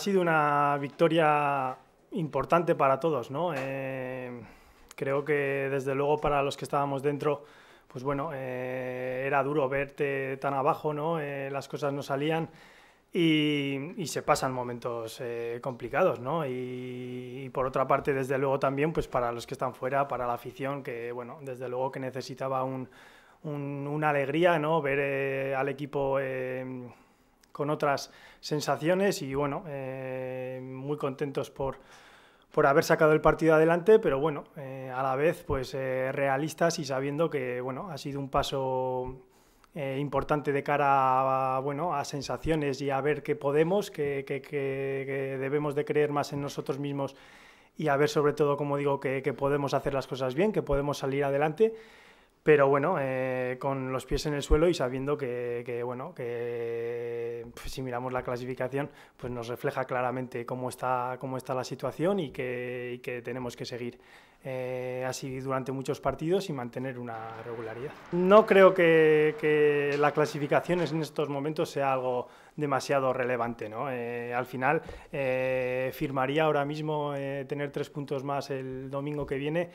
Ha sido una victoria importante para todos, ¿no? Eh, creo que desde luego para los que estábamos dentro, pues bueno, eh, era duro verte tan abajo, ¿no? Eh, las cosas no salían y, y se pasan momentos complicados, ¿no? Y, por otra parte, desde luego también, pues para los que están fuera, para la afición, que bueno, desde luego que necesitaba un, un, una alegría, ¿no? Ver al equipo con otras sensaciones y bueno, eh, muy contentos por, por haber sacado el partido adelante, pero bueno, eh, a la vez pues eh, realistas y sabiendo que bueno, ha sido un paso importante de cara a, bueno, a sensaciones y a ver qué podemos, que, debemos de creer más en nosotros mismos y a ver sobre todo, como digo, que podemos hacer las cosas bien, que podemos salir adelante pero bueno, eh, con los pies en el suelo y sabiendo que, bueno, que si miramos la clasificación, pues nos refleja claramente cómo está, cómo está la situación y que, tenemos que seguir eh, así durante muchos partidos y mantener una regularidad. No creo que, la clasificación en estos momentos sea algo demasiado relevante. Eh, al final, firmaría ahora mismo tener tres puntos más el domingo que viene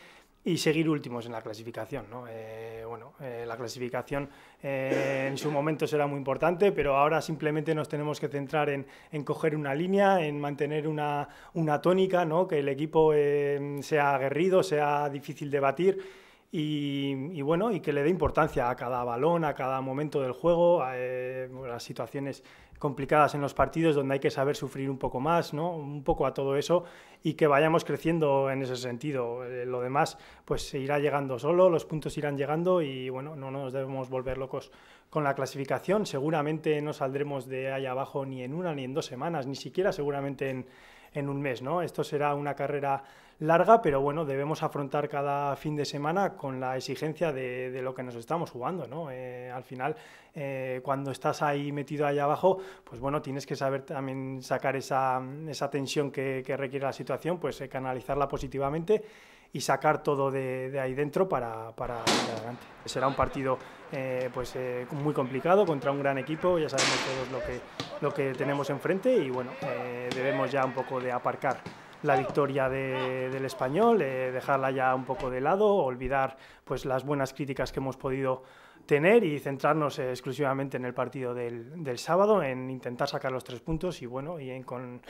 y seguir últimos en la clasificación. ¿no? Eh, bueno, eh, la clasificación eh, en su momento será muy importante, pero ahora simplemente nos tenemos que centrar en, coger una línea, en mantener una, una tónica, ¿no? que el equipo sea aguerrido, sea difícil de batir y, bueno, y que le dé importancia a cada balón, a cada momento del juego, a, eh, las situaciones complicadas en los partidos donde hay que saber sufrir un poco más, ¿no? Un poco a todo eso y que vayamos creciendo en ese sentido. Eh, lo demás, pues se irá llegando solo, los puntos irán llegando y bueno, no nos debemos volver locos con la clasificación. Seguramente no saldremos de ahí abajo ni en una ni en dos semanas, ni siquiera seguramente en en un mes. ¿no? Esto será una carrera larga, pero bueno, debemos afrontar cada fin de semana con la exigencia de, lo que nos estamos jugando, eh, al final, eh, cuando estás ahí metido allá abajo, pues bueno, tienes que saber también sacar esa, esa tensión que, requiere la situación, pues eh, canalizarla positivamente y sacar todo de, ahí dentro para, adelante. Será un partido eh, pues, eh, muy complicado contra un gran equipo, ya sabemos todos lo que, lo que tenemos enfrente y bueno, eh, debemos ya un poco de aparcar la victoria del español, dejarla ya un poco de lado, olvidar pues, las buenas críticas que hemos podido tener y centrarnos eh, exclusivamente en el partido del, sábado, en intentar sacar los tres puntos y bueno, y eh, con,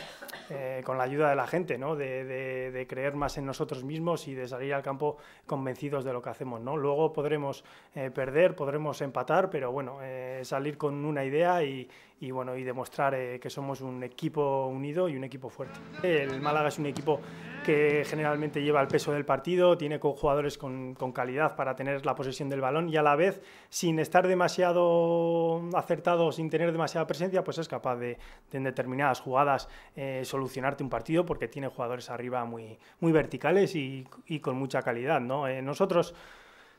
la ayuda de la gente, ¿no? De, creer más en nosotros mismos y de salir al campo convencidos de lo que hacemos. ¿no? Luego podremos eh, perder, podremos empatar, pero bueno, salir con una idea y, bueno, y demostrar que somos un equipo unido y un equipo fuerte. El Málaga es un equipo que generalmente lleva el peso del partido, tiene jugadores con, con calidad para tener la posesión del balón y a la vez sin estar demasiado acertado, sin tener demasiada presencia, pues es capaz de, en determinadas jugadas eh, solucionarte un partido porque tiene jugadores arriba muy, muy verticales y, con mucha calidad. ¿no? Eh, nosotros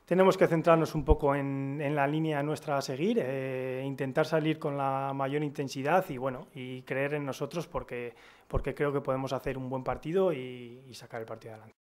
tenemos que centrarnos un poco en, la línea nuestra a seguir, eh, intentar salir con la mayor intensidad y bueno, y creer en nosotros porque, porque creo que podemos hacer un buen partido y sacar el partido adelante.